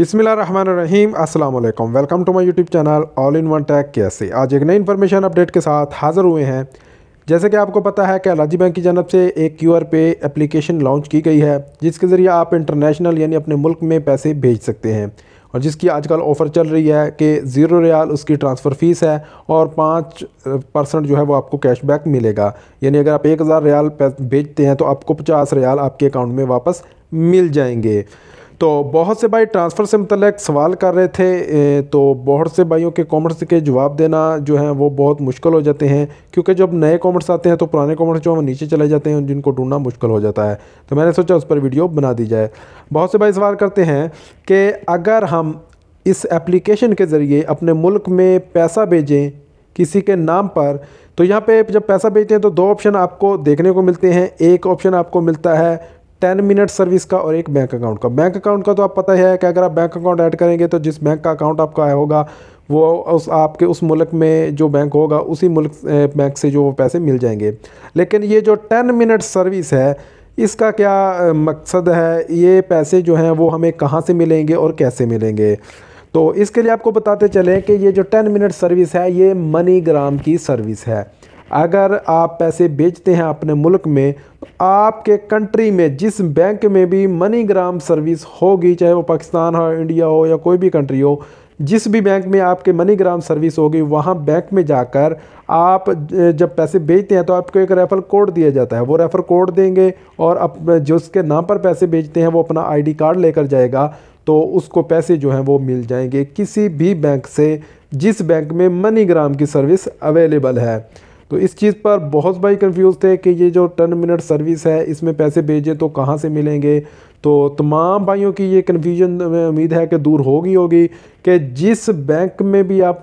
अस्सलाम वालेकुम welcome to my YouTube channel all in one tag कैसे आज एक नई इन्फॉर्मेशन अपडेट के साथ हाज़िर हुए हैं जैसे कि आपको पता है कि अलाजी बैंक की जानब से एक Q R pay application launch की गई है जिसके ज़रिए आप इंटरनेशनल यानी अपने मुल्क में पैसे भेज सकते हैं और जिसकी आजकल ऑफ़र चल रही है कि ज़ीरो रियाल उसकी ट्रांसफ़र फ़ीस है और पाँच परसेंट जो है वो आपको कैशबैक मिलेगा यानी अगर आप एक हज़ार रियाल भेजते हैं तो आपको पचास रियाल आपके अकाउंट में वापस मिल जाएंगे तो बहुत से भाई ट्रांसफ़र से मतलब सवाल कर रहे थे तो बहुत से भाइयों के कमेंट्स के जवाब देना जो है वो बहुत मुश्किल हो जाते हैं क्योंकि जब नए कमेंट्स आते हैं तो पुराने कॉमर्स जो हैं नीचे चले जाते हैं जिनको ढूंढना मुश्किल हो जाता है तो मैंने सोचा उस पर वीडियो बना दी जाए बहुत से भाई सवाल करते हैं कि अगर हम इस एप्लीकेशन के ज़रिए अपने मुल्क में पैसा भेजें किसी के नाम पर तो यहाँ पे जब पैसा भेजते हैं तो दो ऑप्शन आपको देखने को मिलते हैं एक ऑप्शन आपको मिलता है टेन मिनट सर्विस का और एक बैंक अकाउंट का बैंक अकाउंट का तो आप पता ही है कि अगर आप बैंक अकाउंट ऐड करेंगे तो जिस बैंक का अकाउंट आपका आया होगा वो उस आपके उस मुल्क में जो बैंक होगा उसी मुल्क बैंक से जो वो पैसे मिल जाएंगे लेकिन ये जो टेन मिनट सर्विस है इसका क्या मकसद है ये पैसे जो हैं वो हमें कहाँ से मिलेंगे और कैसे मिलेंगे तो इसके लिए आपको बताते चलें कि ये जो टेन मिनट सर्विस है ये मनी ग्राम की सर्विस है अगर आप पैसे बेचते हैं अपने मुल्क में तो आपके कंट्री में जिस बैंक में भी मनी ग्राम सर्विस होगी चाहे वो पाकिस्तान हो इंडिया हो या कोई भी कंट्री हो जिस भी बैंक में आपके मनी ग्राम सर्विस होगी वहाँ बैंक में जाकर आप जब पैसे बेचते हैं तो आपको एक रेफ़र कोड दिया जाता है वो रेफ़र कोड देंगे और अप जो उसके नाम पर पैसे बेचते हैं वो अपना आईडी कार्ड लेकर जाएगा तो उसको पैसे जो हैं वो मिल जाएंगे किसी भी बैंक से जिस बैंक में मनी ग्राम की सर्विस अवेलेबल है तो इस चीज़ पर बहुत भाई कंफ्यूज थे कि ये जो टर्न मिनट सर्विस है इसमें पैसे भेजे तो कहाँ से मिलेंगे तो तमाम भाइयों की ये कन्फ्यूजन उम्मीद है कि दूर होगी होगी कि जिस बैंक में भी आप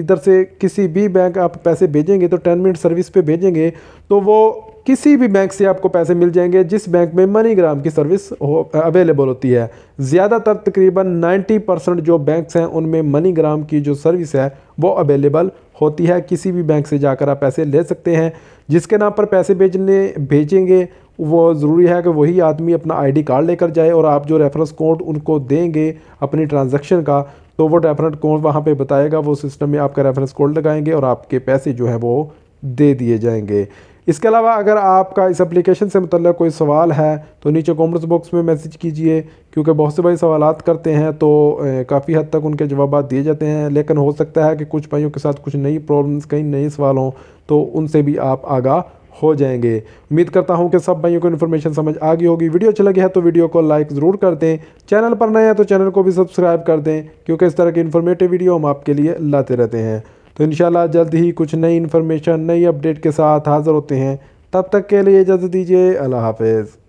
इधर से किसी भी बैंक आप पैसे भेजेंगे तो टेन मिनट सर्विस पे भेजेंगे तो वो किसी भी बैंक से आपको पैसे मिल जाएंगे जिस बैंक में मनीग्राम की सर्विस हो अवेलेबल होती है ज़्यादातर तकरीबन 90 परसेंट जो बैंक्स हैं उनमें मनीग्राम की जो सर्विस है वो अवेलेबल होती है किसी भी बैंक से जाकर आप पैसे ले सकते हैं जिसके नाम पर पैसे भेजने भेजेंगे वो ज़रूरी है कि वही आदमी अपना आईडी कार्ड लेकर जाए और आप जो रेफरेंस कोड उनको देंगे अपनी ट्रांजैक्शन का तो वो रेफरेंस कोड वहाँ पे बताएगा वो सिस्टम में आपका रेफरेंस कोड लगाएंगे और आपके पैसे जो है वो दे दिए जाएंगे इसके अलावा अगर आपका इस एप्लीकेशन से मतलब कोई सवाल है तो नीचे कॉमेंट्स बॉक्स में मैसेज कीजिए क्योंकि बहुत से भाई सवाल करते हैं तो काफ़ी हद तक उनके जवाब दिए जाते हैं लेकिन हो सकता है कि कुछ भाइयों के साथ कुछ नई प्रॉब्लम्स कई नए सवाल हों तो उनसे भी आप आगा हो जाएंगे उम्मीद करता हूँ कि सब भाइयों को इन्फॉर्मेशन समझ आ गई होगी वीडियो अच्छी लगी है तो वीडियो को लाइक ज़रूर कर दें चैनल पर नए हैं तो चैनल को भी सब्सक्राइब कर दें क्योंकि इस तरह की इन्फॉर्मेटिव वीडियो हम आपके लिए लाते रहते हैं तो इन जल्द ही कुछ नई इन्फॉर्मेशन नई अपडेट के साथ हाज़िर होते हैं तब तक के लिए इजाज़त दीजिए अल्लाह हाफिज़